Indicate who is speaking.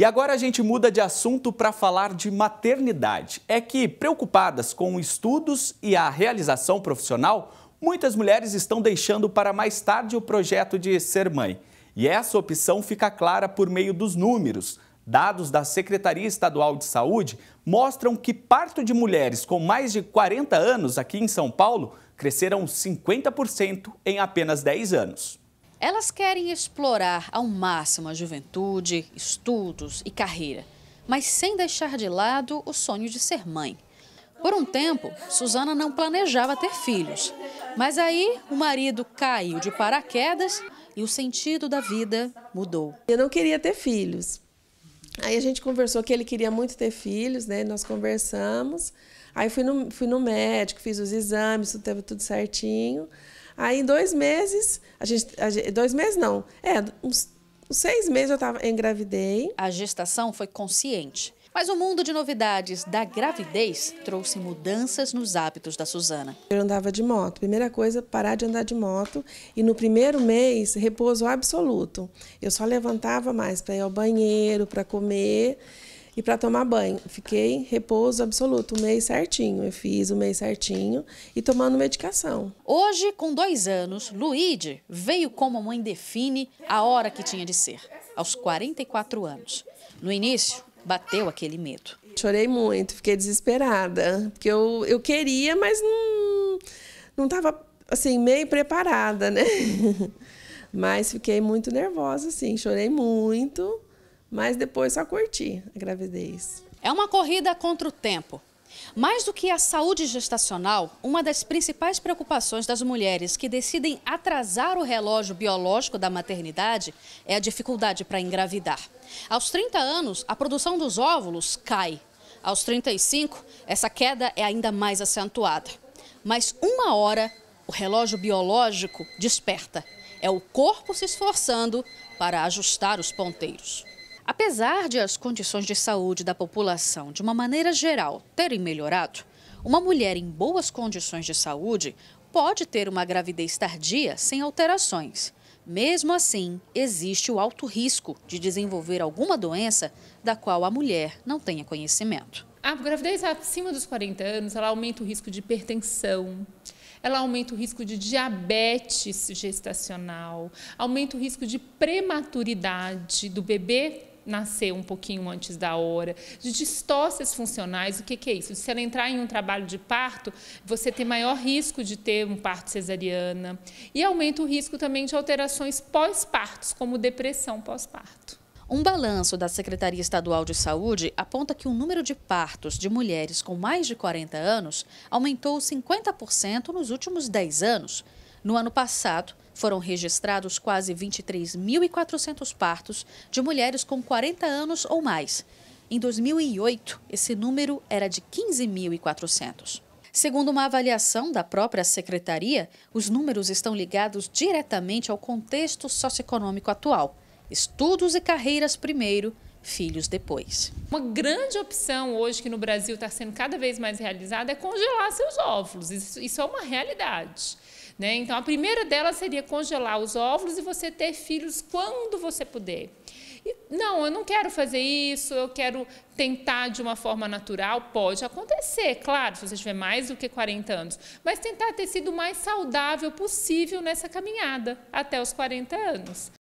Speaker 1: E agora a gente muda de assunto para falar de maternidade. É que, preocupadas com estudos e a realização profissional, muitas mulheres estão deixando para mais tarde o projeto de ser mãe. E essa opção fica clara por meio dos números. Dados da Secretaria Estadual de Saúde mostram que parto de mulheres com mais de 40 anos aqui em São Paulo cresceram 50% em apenas 10 anos. Elas querem explorar ao máximo a juventude, estudos e carreira, mas sem deixar de lado o sonho de ser mãe. Por um tempo, Suzana não planejava ter filhos, mas aí o marido caiu de paraquedas
Speaker 2: e o sentido da vida mudou. Eu não queria ter filhos. Aí a gente conversou que ele queria muito ter filhos, né? Nós conversamos. Aí fui no, fui no médico, fiz os exames, teve tudo certinho. Aí em dois meses, a gente, a gente, dois meses não, é, uns, uns seis meses eu tava, engravidei. A
Speaker 1: gestação foi consciente. Mas o mundo de novidades da gravidez trouxe mudanças
Speaker 2: nos hábitos da Suzana. Eu andava de moto. Primeira coisa, parar de andar de moto. E no primeiro mês, repouso absoluto. Eu só levantava mais para ir ao banheiro, para comer e para tomar banho. Fiquei repouso absoluto, um mês certinho. Eu fiz o um mês certinho e tomando medicação.
Speaker 1: Hoje, com dois anos, Luíde veio como a mãe define a hora que tinha de ser, aos 44 anos. No início, bateu aquele medo.
Speaker 2: Chorei muito, fiquei desesperada, porque eu, eu queria, mas não não estava assim meio preparada, né? Mas fiquei muito nervosa, assim, chorei muito. Mas depois só curti a gravidez.
Speaker 1: É uma corrida contra o tempo. Mais do que a saúde gestacional, uma das principais preocupações das mulheres que decidem atrasar o relógio biológico da maternidade é a dificuldade para engravidar. Aos 30 anos, a produção dos óvulos cai. Aos 35, essa queda é ainda mais acentuada. Mas uma hora, o relógio biológico desperta. É o corpo se esforçando para ajustar os ponteiros. Apesar de as condições de saúde da população, de uma maneira geral, terem melhorado, uma mulher em boas condições de saúde pode ter uma gravidez tardia sem alterações. Mesmo assim, existe o alto risco de desenvolver alguma doença da qual a mulher não tenha conhecimento.
Speaker 3: A gravidez acima dos 40 anos, ela aumenta o risco de hipertensão, ela aumenta o risco de diabetes gestacional, aumenta o risco de prematuridade do bebê nascer um pouquinho antes da hora, de distócias funcionais, o que, que é isso? Se ela entrar em um trabalho de parto, você tem maior risco de ter um parto cesariana e aumenta o risco também de alterações pós-partos, como depressão pós-parto.
Speaker 1: Um balanço da Secretaria Estadual de Saúde aponta que o número de partos de mulheres com mais de 40 anos aumentou 50% nos últimos 10 anos. No ano passado, foram registrados quase 23.400 partos de mulheres com 40 anos ou mais. Em 2008, esse número era de 15.400. Segundo uma avaliação da própria secretaria, os números estão ligados diretamente ao contexto socioeconômico atual. Estudos e carreiras primeiro, filhos depois.
Speaker 3: Uma grande opção hoje que no Brasil está sendo cada vez mais realizada é congelar seus óvulos. Isso, isso é uma realidade. Né? Então, a primeira delas seria congelar os óvulos e você ter filhos quando você puder. E, não, eu não quero fazer isso, eu quero tentar de uma forma natural. Pode acontecer, claro, se você tiver mais do que 40 anos. Mas tentar ter sido o mais saudável possível nessa caminhada até os 40 anos.